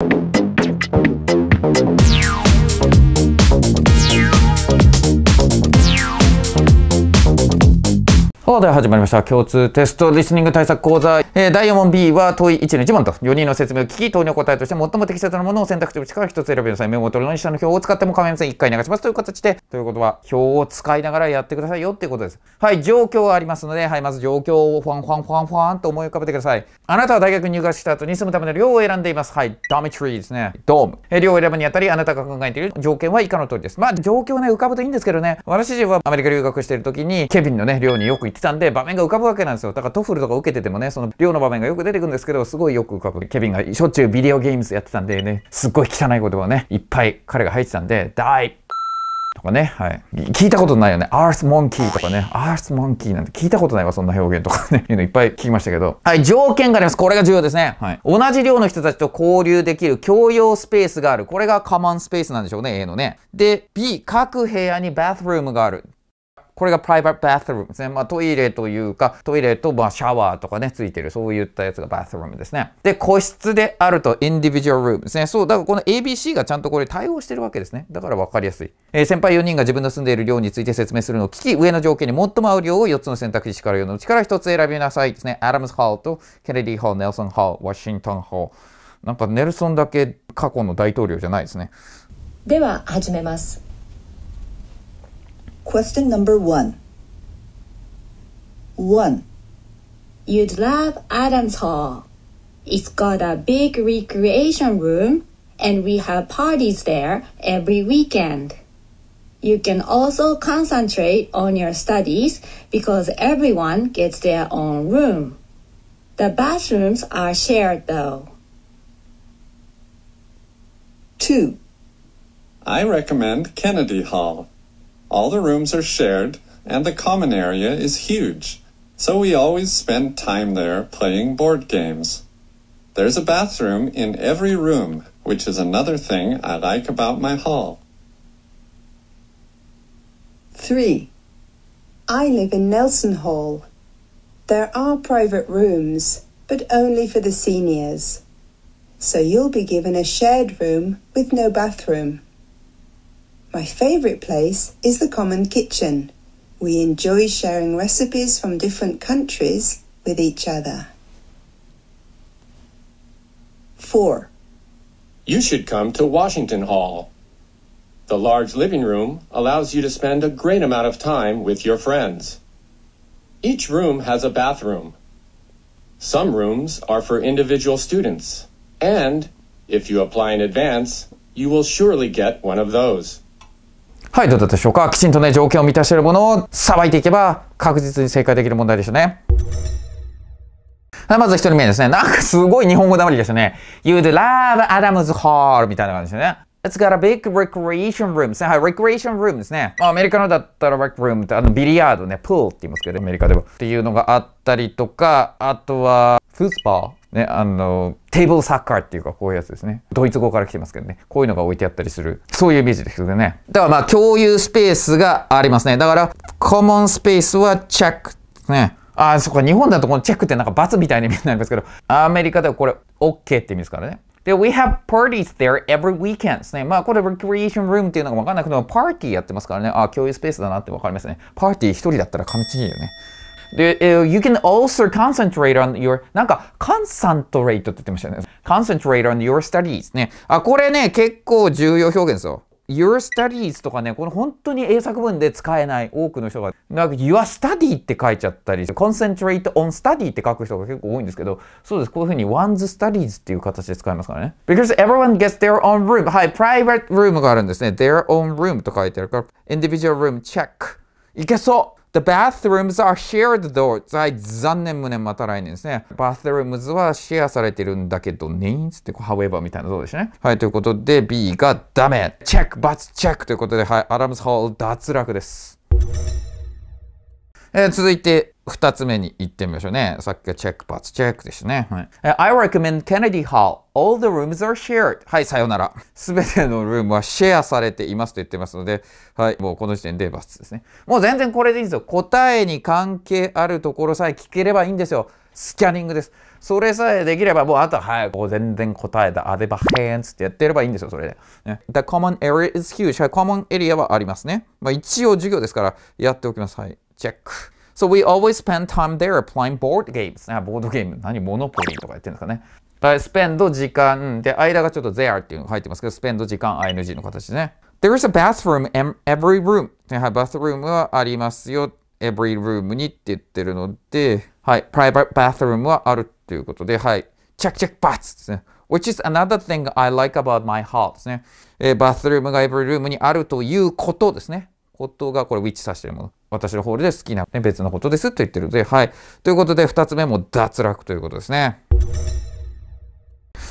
you 始まりました。共通テストリスニング対策講座。えー、第4問 B は問い1の1問と、4人の説明を聞き、問にお答えとして最も適切なものを選択肢から1つ選びなさい。メモを取るのに下の表を使っても構いません。1回流しますという形で、ということは、表を使いながらやってくださいよっていうことです。はい、状況がありますので、はい、まず状況をファンファンファンファンと思い浮かべてください。あなたは大学入学した後に住むための寮を選んでいます。はい、ダメトリーですね。ドーム。えー、寮を選ぶにあたり、あなたが考えている条件は以下の通りです。まあ、状況ね、浮かぶといいんですけどね、私自身はアメリカ留学している時に、ケビンのね、寮によく行ってたたんで場面が浮かぶわけなんですよだからトフルとか受けててもねその量の場面がよく出てくるんですけどすごいよく浮かぶケビンがしょっちゅうビデオゲームズやってたんでねすっごい汚い言葉をねいっぱい彼が入ってたんで「大」とかね、はい、聞いたことないよね「アースモンキー」とかね「アースモンキー」なんて聞いたことないわそんな表現とかねいうのいっぱい聞きましたけどはい条件がありますこれが重要ですね、はい、同じ量の人たちと交流できる共用スペースがあるこれがカマンスペースなんでしょうね A のねで B 各部屋にバスルームがあるこれがプライバートバスルームですね。まあトイレというか、トイレとまあシャワーとかね、ついてる、そういったやつがバスルームですね。で、個室であるとインディビジュアルルームですね。そう、だからこの ABC がちゃんとこれ対応してるわけですね。だから分かりやすい。えー、先輩4人が自分の住んでいる寮について説明するのを聞き、上の条件に最も合う寮を4つの選択肢から4のうちから1つ選びなさいですね。アダムズ・ハーとケネディ・ハー、ネルソン・ハー、ワシントン・ハー。なんかネルソンだけ過去の大統領じゃないですね。では始めます。Question number one. One. You'd love Adams Hall. It's got a big recreation room, and we have parties there every weekend. You can also concentrate on your studies because everyone gets their own room. The bathrooms are shared though. 2. I recommend Kennedy Hall. All the rooms are shared, and the common area is huge, so we always spend time there playing board games. There's a bathroom in every room, which is another thing I like about my hall. 3. I live in Nelson Hall. There are private rooms, but only for the seniors so you'll be given a shared room with no bathroom. My favourite place is the common kitchen. We enjoy sharing recipes from different countries with each other. 4. You should come to Washington Hall. The large living room allows you to spend a great amount of time with your friends. Each room has a bathroom. Some rooms are for individual students, and if you apply in advance, you will surely get one of those. はい、どうだったでしょうかきちんとね、条件を満たしているものをさばいていけば、確実に正解できる問題でしたね。はい、まず一人目ですね。なんかすごい日本語だまりでしたね。You d love Adam's Hall みたいな感じですね。It's got a big recreation room ですね。はい、recreation room ですね。まあ、アメリカのだったら rec room って、あの、ビリヤードね、プールって言いますけど、アメリカでは。っていうのがあったりとか、あとは、フースパーね、あの、テーブルサッカーっていうかこういうやつですね。ドイツ語から来てますけどね。こういうのが置いてあったりする。そういうイメージですどね。だからまあ共有スペースがありますね。だから、コモンスペースはチェック。ね。あそっか、日本だとこのチェックってなんか罰みたいに見えないんですけど、アメリカではこれ OK って意味ですからね。で、we have parties there every weekend ですね。まあ、これ、recreation room っていうのがわかんなくても、パーティーやってますからね。あ、共有スペースだなってわかりますね。パーティー一人だったら噛みちぎるよね。You can also concentrate on your なんか concentrate って言ってましたよね。concentrate on your studies ね。あ、これね、結構重要表現ですよ。Your studies とかね、この本当に英作文で使えない多くの人が、なんか Your study って書いちゃったり、concentrate on study って書く人が結構多いんですけど、そうです。こういうふうに one's studies っていう形で使いますからね。Because everyone gets their own room. はい、private room があるんですね。their own room と書いてあるから、individual room check。いけそう The bathrooms are shared though. 残念胸また来年ですね。bathrooms はシェアされてるんだけど、n e e って however みたいなそうですね。はい、ということで B がダメ。チェック、バツチェックということで、はい、アダムズホール脱落です。えー、続いて、2つ目に行ってみましょうね。さっきはチェックパーツ、チェックでしたね。はい、I recommend Kennedy Hall. All the rooms are shared. はい、さようなら。すべてのルームはシェアされていますと言ってますので、はい、もうこの時点でバツですね。もう全然これでいいんですよ。答えに関係あるところさえ聞ければいいんですよ。スキャニングです。それさえできれば、もうあとは、はい、こう全然答えだ。あれば、へーんつってやってればいいんですよ、それで。ね、The common area is huge. m m コ n ンエリアはありますね。まあ一応授業ですから、やっておきます。はい。チェック。So we always spend time there playing board games. あ、ボードゲーム。何モノポリーとか言ってるんですかね。spend 時間で、間がちょっと there っていうのが入ってますけど、spend 時間 ing の形ね。There is a bathroom in every room. はい、バス o o m はありますよ。every room にって言ってるので、はい、プライバーバス o o m はあるっていうことで、はい、チェックチェックバツですね。which is another thing I like about my house ですね。えー、バス o o m が every room にあるということですね。ことがこれ which 指してるもの。私のホールで好きな、ね、別のことですと言ってるので、はい。ということで、二つ目も脱落ということですね。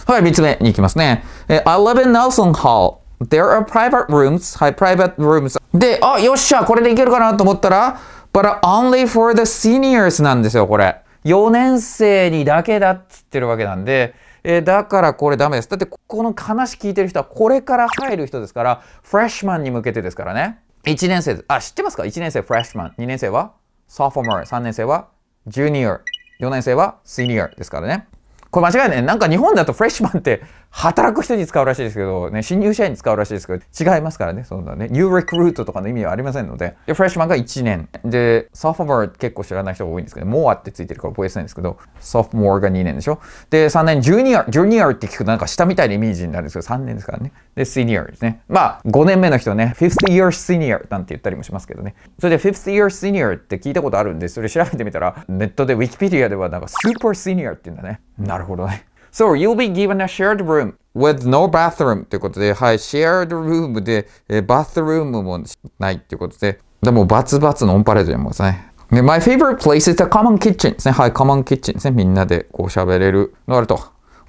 はい、三つ目に行きますね。え I live in Nelson Hall. There are private rooms. はい、private rooms. で、あ、よっしゃ、これでいけるかなと思ったら、but only for the seniors なんですよ、これ。4年生にだけだっつってるわけなんで、えー、だからこれダメです。だって、この話聞いてる人はこれから入る人ですから、freshman に向けてですからね。1年生、あ、知ってますか ?1 年生、フレッシュマン。2年生は、ソフォマー。3年生は、ジュニア。4年生は、シニアですからね。これ間違いない。なんか日本だとフレッシュマンって働く人に使うらしいですけど、ね、新入社員に使うらしいですけど、違いますからね、そんなね、ニューレクルートとかの意味はありませんので、でフレッシュマンが1年。で、ソフォモア結構知らない人が多いんですけど、モアってついてるから覚えやすいんですけど、ソフーモアが2年でしょ。で、3年、ジュニア、ジュニアって聞くとなんか下みたいなイメージになるんですけど、3年ですからね。で、シニアですね。まあ、5年目の人ね、50 year senior なんて言ったりもしますけどね。それで50 year senior って聞いたことあるんで、それ調べてみたら、ネットで Wikipedia ではなんか super senior って言うんだね。なるほどね。So you'll be given a shared room with no bathroom ということで、はい、shared room で、えー、bathroom もないということで、でもバツバツのオンパレードやもんですね。my favorite place is the common kitchen ですね。はい、common kitchen ですね。みんなでこう喋れるのあると。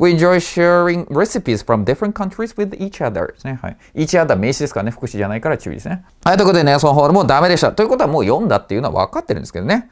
We enjoy sharing recipes from different countries with each other ですね。はい。each other 名詞ですからね。副詞じゃないから注意ですね。はい、ということでね、そのホールもダメでした。ということはもう読んだっていうのは分かってるんですけどね。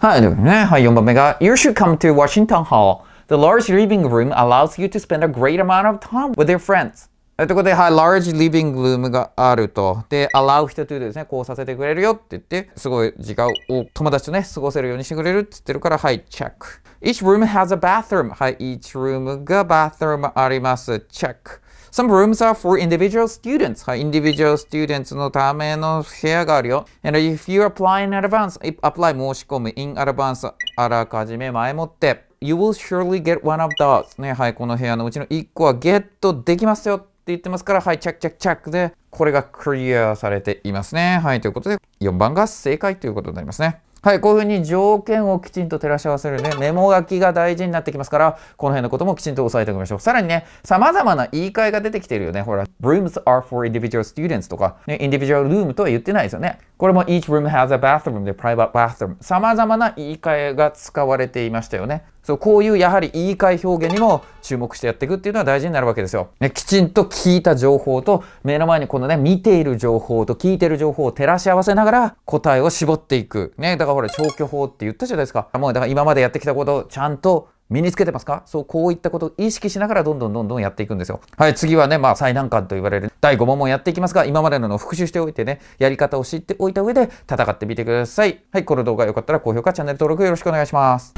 はい、ね、はい、4番目が、You should come to Washington Hall. The large living room allows you to spend a great amount of time with your friends. ということで、はい、large living room があると。で、allow 人というですね、こうさせてくれるよって言って、すごい時間を友達とね、過ごせるようにしてくれるって言ってるから、はい、チェック。Each room has a bathroom. はい、each room が bathroom あります。チェック。Some rooms are for individual students. はい、individual students のための部屋があるよ。And if you apply in advance, apply 申し込む in advance あらかじめ前もって。You will surely get one of those ね。はい、この部屋のうちの1個はゲットできますよって言ってますから、はい、チャックチャックチャックで、これがクリアされていますね。はい、ということで、4番が正解ということになりますね。はい、こういうふうに条件をきちんと照らし合わせるね、メモ書きが大事になってきますから、この辺のこともきちんと押さえておきましょう。さらにね、様々な言い換えが出てきてるよね。ほら、rooms are for individual students とか、ね、individual room とは言ってないですよね。これも each room has a bathroom で private bathroom。様々な言い換えが使われていましたよね。そう、こういうやはり言い換え表現にも注目してやっていくっていうのは大事になるわけですよ。ね、きちんと聞いた情報と、目の前にこのね、見ている情報と聞いている情報を照らし合わせながら答えを絞っていく。ね、だがほら消去法って言ったじゃないですか。もうだから今までやってきたことをちゃんと身につけてますかそう、こういったことを意識しながらどんどんどんどんやっていくんですよ。はい、次はね、まあ最難関と言われる第5問もやっていきますが、今までのの復習しておいてね、やり方を知っておいた上で戦ってみてください。はい、この動画良かったら高評価、チャンネル登録よろしくお願いします。